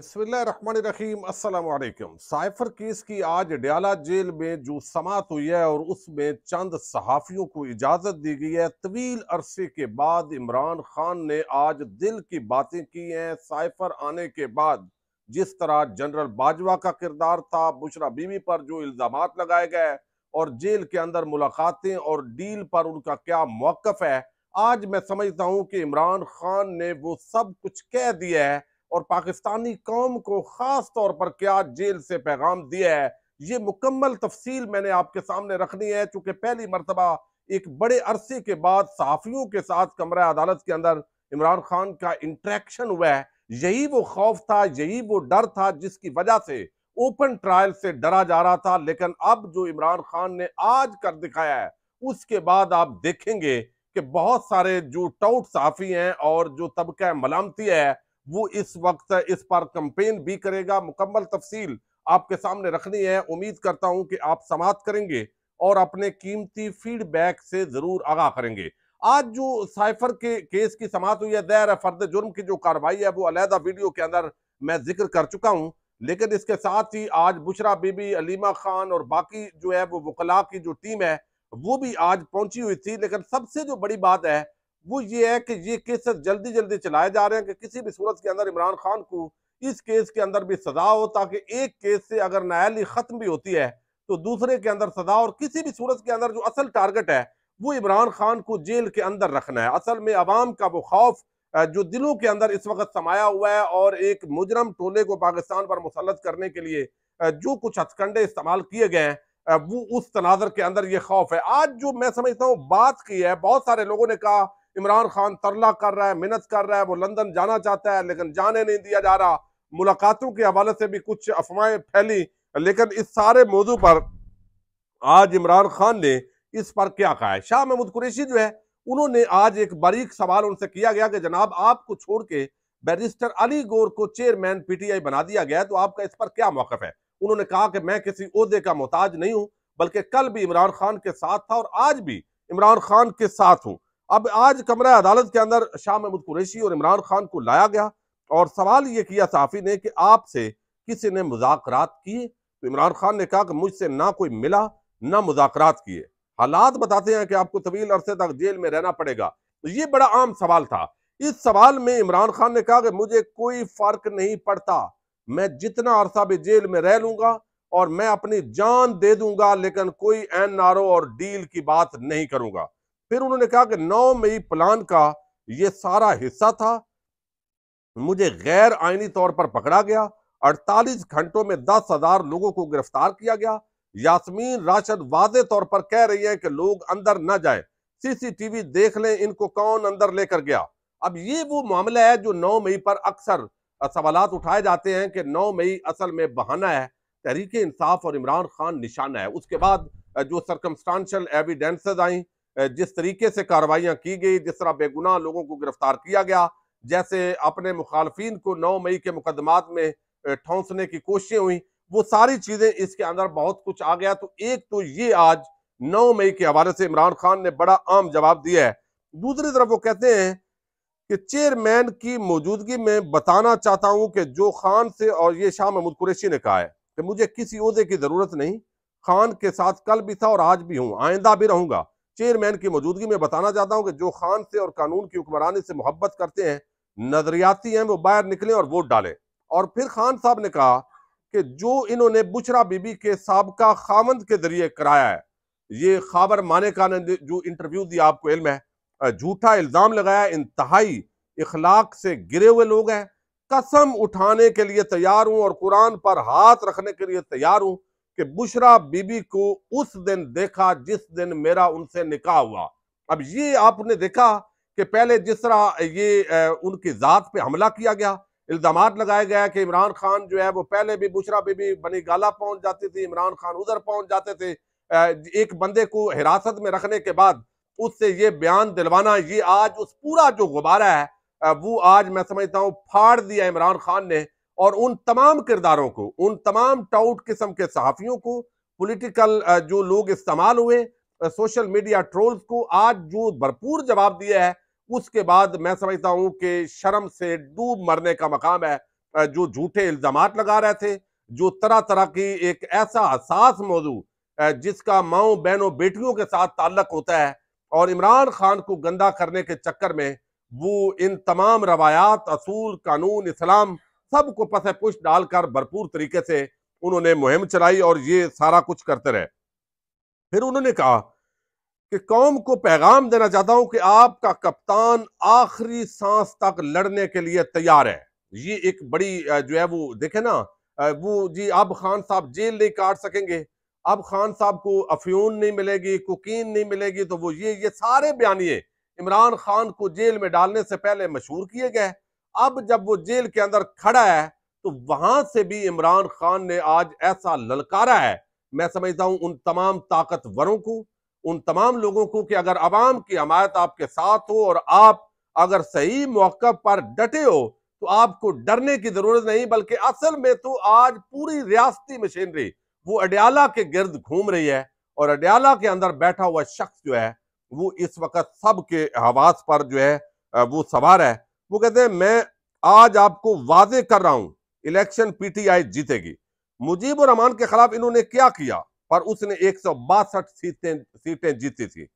बसमीम cipher case की आज डियाला जेल में जो समात हुई है और उसमें चंद सहाफ़ियों को इजाज़त दी गई है तवील अरसे के बाद इमरान खान ने आज दिल की बातें की हैं साइफर आने के बाद जिस तरह जनरल बाजवा का किरदार था बुशरा बीवी पर जो इल्ज़ाम लगाए गए और जेल के अंदर मुलाकातें और डील पर उनका क्या मौक़ है आज मैं समझता हूँ कि इमरान खान ने वो सब कुछ कह दिया है और पाकिस्तानी कौम को ख़ास तौर पर क्या जेल से पैगाम दिया है ये मुकम्मल तफसील मैंने आपके सामने रखनी है चूँकि पहली मरतबा एक बड़े अरसे के बाद सहाफ़ियों के साथ कमरा अदालत के अंदर इमरान खान का इंट्रैक्शन हुआ है यही वो खौफ था यही वो डर था जिसकी वजह से ओपन ट्रायल से डरा जा रहा था लेकिन अब जो इमरान खान ने आज कर दिखाया है उसके बाद आप देखेंगे कि बहुत सारे जो टाउट साफी हैं और जो तबका मलामती है वो इस वक्त इस पर कंपेन भी करेगा मुकम्मल तफसील आपके सामने रखनी है उम्मीद करता हूं कि आप समाप्त करेंगे और अपने कीमती फीडबैक से ज़रूर आगाह करेंगे आज जो साइफर के केस की समात हुई है दैर फर्द जुर्म की जो कार्रवाई है वो अलहदा वीडियो के अंदर मैं जिक्र कर चुका हूँ लेकिन इसके साथ ही आज बुशरा बीबी अलीमा खान और बाकी जो है वो वकला की जो टीम है वो भी आज पहुंची हुई थी लेकिन सबसे जो बड़ी बात है वो ये है कि ये केस जल्दी जल्दी चलाए जा रहे हैं कि किसी भी सूरत के अंदर इमरान खान को इस केस के अंदर भी सजा हो ताकि एक केस से अगर नायली ख़त्म भी होती है तो दूसरे के अंदर सजा और किसी भी सूरत के अंदर जो असल टारगेट है वो इमरान खान को जेल के अंदर रखना है असल में अवाम का वो खौफ जो दिलों के अंदर इस वक्त समाया हुआ है और एक मुजरम टोले को पाकिस्तान पर मुसलत करने के लिए जो कुछ हथकंडे इस्तेमाल किए गए हैं वो उस तनाजर के अंदर ये खौफ है आज जो मैं समझता हूँ बात की है बहुत सारे लोगों ने कहा इमरान खान तरला कर रहा है मिन्नत कर रहा है वो लंदन जाना चाहता है लेकिन जाने नहीं दिया जा रहा मुलाकातों के हवाले से भी कुछ अफवाहें फैली लेकिन इस सारे मौजू पर आज इमरान खान ने इस पर क्या कहा है शाह महमूद कुरेशी जो है उन्होंने आज एक बारीक सवाल उनसे किया गया कि जनाब आपको छोड़ के बैरिस्टर अली गोर को चेयरमैन पीटीआई बना दिया गया तो आपका इस पर क्या मौकफ है उन्होंने कहा कि मैं किसी अहदे का मोहताज नहीं हूं बल्कि कल भी इमरान खान के साथ था और आज भी इमरान खान के साथ हूं अब आज कमरा अदालत के अंदर शाह महमूद कुरैशी और इमरान खान को लाया गया और सवाल ये किया साफी ने कि आपसे किसी ने मुजाकरात किए तो इमरान खान ने कहा कि मुझसे ना कोई मिला ना मुजाकरात किए हालात बताते हैं कि आपको तवील अरसे तक जेल में रहना पड़ेगा तो ये बड़ा आम सवाल था इस सवाल में इमरान खान ने कहा कि मुझे कोई फर्क नहीं पड़ता मैं जितना अरसा भी जेल में रह लूंगा और मैं अपनी जान दे दूंगा लेकिन कोई एन आर ओ और डील की बात नहीं करूंगा फिर उन्होंने कहा कि नौ मई प्लान का ये सारा हिस्सा था मुझे गैर आइनी तौर पर पकड़ा गया 48 घंटों में दस हजार लोगों को गिरफ्तार किया गया यासमीन राशद वाज तौर पर कह रही है कि लोग अंदर ना जाए सीसीटीवी देख लें इनको कौन अंदर लेकर गया अब ये वो मामला है जो 9 मई पर अक्सर सवाल उठाए जाते हैं कि 9 मई असल में बहाना है तहरीक इंसाफ और इमरान खान निशाना है उसके बाद जो सरकमस्टांशल एविडेंसेज आई जिस तरीके से कार्रवाइयाँ की गई जिस तरह बेगुनाह लोगों को गिरफ्तार किया गया जैसे अपने मुखालफी को नौ मई के मुकदमात में ठोंसने की कोशिशें हुई वो सारी चीज़ें इसके अंदर बहुत कुछ आ गया तो एक तो ये आज नौ मई के हवाले से इमरान खान ने बड़ा आम जवाब दिया है दूसरी तरफ वो कहते हैं कि चेयरमैन की मौजूदगी में बताना चाहता हूं कि जो खान से और ये शाह महमूद कुरैशी ने कहा है कि मुझे किसी अहदे की ज़रूरत नहीं खान के साथ कल भी था और आज भी हूँ आइंदा भी रहूंगा चेयरमैन की मौजूदगी में बताना चाहता हूं कि जो खान से और कानून की हुक्मरानी से मोहब्बत करते हैं नजरियाती हैं वो बाहर निकलें और वोट डालें और फिर खान साहब ने कहा कि जो इन्होंने बुशरा बीबी के सबका खामंद के जरिए कराया है ये खबर माने का ने जो इंटरव्यू दिया आपको इल्म है झूठा इल्ज़ाम लगाया इंतहाई इखलाक से गिरे हुए लोग हैं कसम उठाने के लिए तैयार हूं और कुरान पर हाथ रखने के लिए तैयार हूं कि बुशरा बीबी को उस दिन देखा जिस दिन मेरा उनसे निकाह हुआ अब ये आपने देखा कि पहले जिस तरह ये उनकी ज़ात पे हमला किया गया इल्ज़ाम लगाया गया कि इमरान खान जो है वो पहले भी बुशरा बीबी बनी गाला पहुंच जाती थी इमरान खान उधर पहुंच जाते थे एक बंदे को हिरासत में रखने के बाद उससे ये बयान दिलवाना ये आज उस पूरा जो गुब्बारा है वो आज मैं समझता हूँ फाड़ दिया इमरान खान ने और उन तमाम किरदारों को उन तमाम टाउट किस्म के सहाफ़ियों को पॉलिटिकल जो लोग इस्तेमाल हुए सोशल मीडिया ट्रोल्स को आज जो भरपूर जवाब दिया है उसके बाद मैं समझता हूं कि शर्म से डूब मरने का मकाम है जो झूठे इल्ज़ाम लगा रहे थे जो तरह तरह की एक ऐसा हसास मौजू जिसका माओ बहनों बेटियों के साथ ताल्लक होता है और इमरान खान को गंदा करने के चक्कर में वो इन तमाम रवायात असूल कानून इस्लाम सबको पस पुष्ट डालकर भरपूर तरीके से उन्होंने मुहिम चलाई और ये सारा कुछ करते रहे फिर उन्होंने कहा कि कौम को पैगाम देना चाहता हूं कि आपका कप्तान आखिरी सांस तक लड़ने के लिए तैयार है ये एक बड़ी जो है वो देखे ना वो जी अब खान साहब जेल नहीं काट सकेंगे अब खान साहब को अफ्यून नहीं मिलेगी कुकीन नहीं मिलेगी तो वो ये ये सारे बयानिए इमरान खान को जेल में डालने से पहले मशहूर किए गए अब जब वो जेल के अंदर खड़ा है तो वहां से भी इमरान खान ने आज ऐसा ललकारा है मैं समझता हूं उन तमाम ताकतवरों को उन तमाम लोगों को कि अगर आवाम की हमायत आपके साथ हो और आप अगर सही मौका पर डटे हो तो आपको डरने की जरूरत नहीं बल्कि असल में तो आज पूरी रियासती मशीनरी वो अडयाला के गिर्द घूम रही है और अडयाला के अंदर बैठा हुआ शख्स जो है वो इस वक्त सब के हवास पर जो है वो सवार है वो कहते हैं मैं आज आपको वादे कर रहा हूं इलेक्शन पीटीआई जीतेगी मुजीबुर रहमान के खिलाफ इन्होंने क्या किया पर उसने एक सौ बासठ सीटें सीटें जीती थी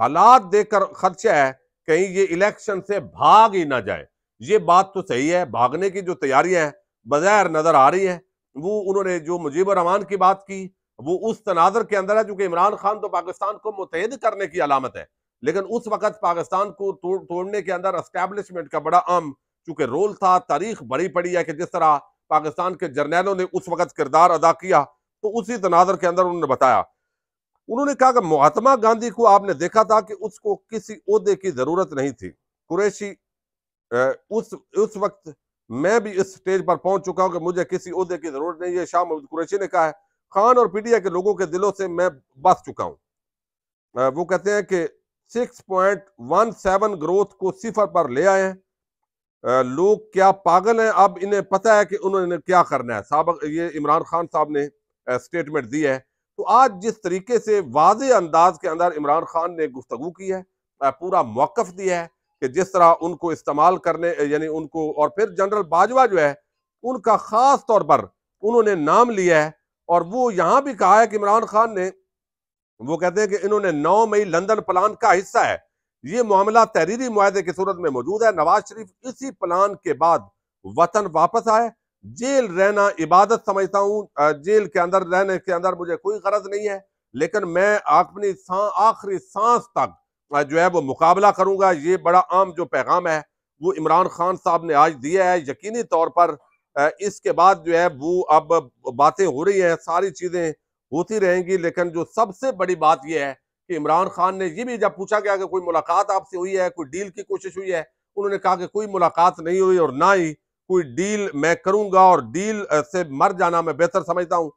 हालात देखकर खर्चा है कहीं ये इलेक्शन से भाग ही ना जाए ये बात तो सही है भागने की जो तैयारियां हैं बजैर नजर आ रही है वो उन्होंने जो मुजीबर रहमान की बात की वो उस तनाजर के अंदर है चूंकि इमरान खान तो पाकिस्तान को मुतहद करने की अलामत है लेकिन उस वक्त पाकिस्तान को तोड़, तोड़ने के अंदर अस्टैब्लिशमेंट का बड़ा अहम चूंकि रोल था तारीख बड़ी पड़ी है कि जिस तरह पाकिस्तान के जर्नैलों ने उस वक्त किरदार अदा किया तो उसी तनाजर के अंदर उन्होंने बताया उन्होंने कहा कि महात्मा गांधी को आपने देखा था कि उसको किसी उहदे की ज़रूरत नहीं थी कुरैशी उस उस वक्त मैं भी इस स्टेज पर पहुंच चुका हूं कि मुझे किसी उहदे की ज़रूरत नहीं है शाह महमूद कुरैशी ने कहा है खान और पीडीए के लोगों के दिलों से मैं बस चुका हूं वो कहते हैं कि 6.17 ग्रोथ को सिफर पर ले आए हैं लोग क्या पागल हैं अब इन्हें पता है कि उन्होंने क्या करना है सबक ये इमरान खान साहब ने स्टेटमेंट दी है तो आज जिस तरीके से वाज अंदाज के अंदर इमरान खान ने गुफ्तु की है पूरा मौकफ दिया है कि जिस तरह उनको इस्तेमाल करने यानी उनको और फिर जनरल बाजवा जो है उनका ख़ास तौर पर उन्होंने नाम लिया है और वो यहाँ भी कहा है कि इमरान खान ने वो कहते हैं कि इन्होंने 9 मई लंदन प्लान का हिस्सा है ये मामला तहरीरी माहे की सूरत में मौजूद है नवाज शरीफ इसी प्लान के बाद वतन वापस आए जेल रहना इबादत समझता हूँ जेल के अंदर रहने के अंदर मुझे कोई गरज नहीं है लेकिन मैं अपनी सा आखिरी सांस तक जो है वो मुकाबला करूंगा ये बड़ा आम जो पैगाम है वो इमरान खान साहब ने आज दिया है यकीनी तौर पर इसके बाद जो है वो अब बातें हो रही हैं सारी चीज़ें होती रहेंगी लेकिन जो सबसे बड़ी बात यह है कि इमरान खान ने यह भी जब पूछा गया कि कोई मुलाकात आपसे हुई है कोई डील की कोशिश हुई है उन्होंने कहा कि कोई मुलाकात नहीं हुई और ना ही कोई डील मैं करूंगा और डील से मर जाना मैं बेहतर समझता हूं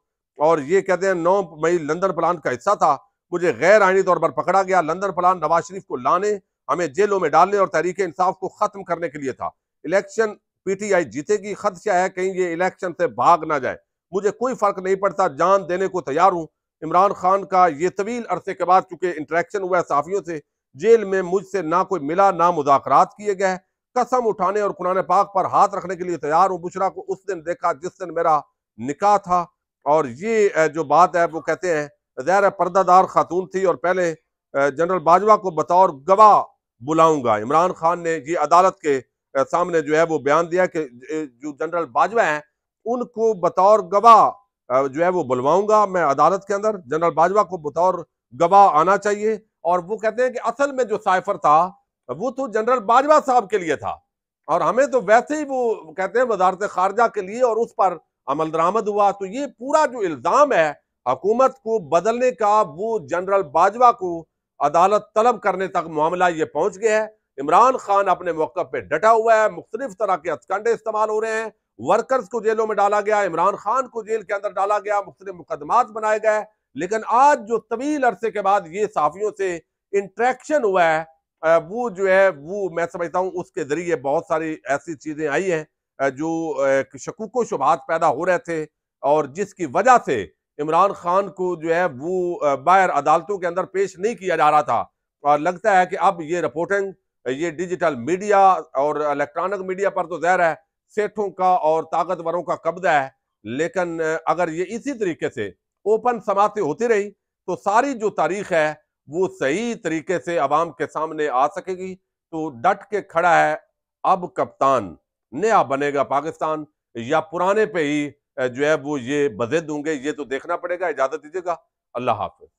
और ये कहते हैं नौ मई लंदन प्लान का हिस्सा था मुझे गैर आयनी तौर पर पकड़ा गया लंदन प्लान नवाज शरीफ को लाने हमें जेलों में डालने और तहरीक इंसाफ को ख़त्म करने के लिए था इलेक्शन पीटीआई जीतेगी खदशा है कहीं ये इलेक्शन से भाग ना जाए मुझे कोई फ़र्क नहीं पड़ता जान देने को तैयार हूँ इमरान खान का ये तवील अरसे के बाद चूंकि इंटरेक्शन हुआ है साफियों से जेल में मुझसे ना कोई मिला ना मुजाकरात किए गए कसम उठाने और कुरान पाक पर हाथ रखने के लिए तैयार हूँ बुशरा को उस दिन देखा जिस दिन मेरा निकाह था और ये जो बात है वो कहते हैं जहर पर्दादार खातून थी और पहले जनरल बाजवा को बतौर गवाह बुलाऊंगा इमरान खान ने ये अदालत के सामने जो है वो बयान दिया कि जो जनरल बाजवा हैं उनको बतौर गवाह जो है वो बुलवाऊंगा मैं अदालत के अंदर जनरल बाजवा को बतौर गवाह आना चाहिए और वो कहते हैं कि असल में जो साइफर था वो तो जनरल बाजवा साहब के लिए था और हमें तो वैसे ही वो कहते हैं वजारत खारजा के लिए और उस पर अमल दरामद हुआ तो ये पूरा जो इल्ज़ाम है हकूमत को बदलने का वो जनरल बाजवा को अदालत तलब करने तक मामला ये पहुंच गया है इमरान खान अपने मौक़ पे डटा हुआ है मुख्तलिफ तरह के हथकंडे इस्तेमाल हो रहे हैं वर्कर्स को जेलों में डाला गया इमरान खान को जेल के अंदर डाला गया मुख्तलि मुकदमात बनाए गए लेकिन आज जो तवील अरसे के बाद ये साफियों से इंट्रैक्शन हुआ है वो जो है वो मैं समझता हूँ उसके ज़रिए बहुत सारी ऐसी चीज़ें आई हैं जो शकूक शुभात पैदा हो रहे थे और जिसकी वजह से इमरान खान को जो है वो बाहर अदालतों के अंदर पेश नहीं किया जा रहा था और लगता है कि अब ये रिपोर्टिंग ये डिजिटल मीडिया और इलेक्ट्रॉनिक मीडिया पर तो जहर है सेठों का और ताकतवरों का कब्जा है लेकिन अगर ये इसी तरीके से ओपन समाते होती रही तो सारी जो तारीख है वो सही तरीके से आवाम के सामने आ सकेगी तो डट के खड़ा है अब कप्तान नया बनेगा पाकिस्तान या पुराने पे ही जो है वो ये बजे दूंगे ये तो देखना पड़ेगा इजाज़त दीजिएगा अल्लाह हाफिज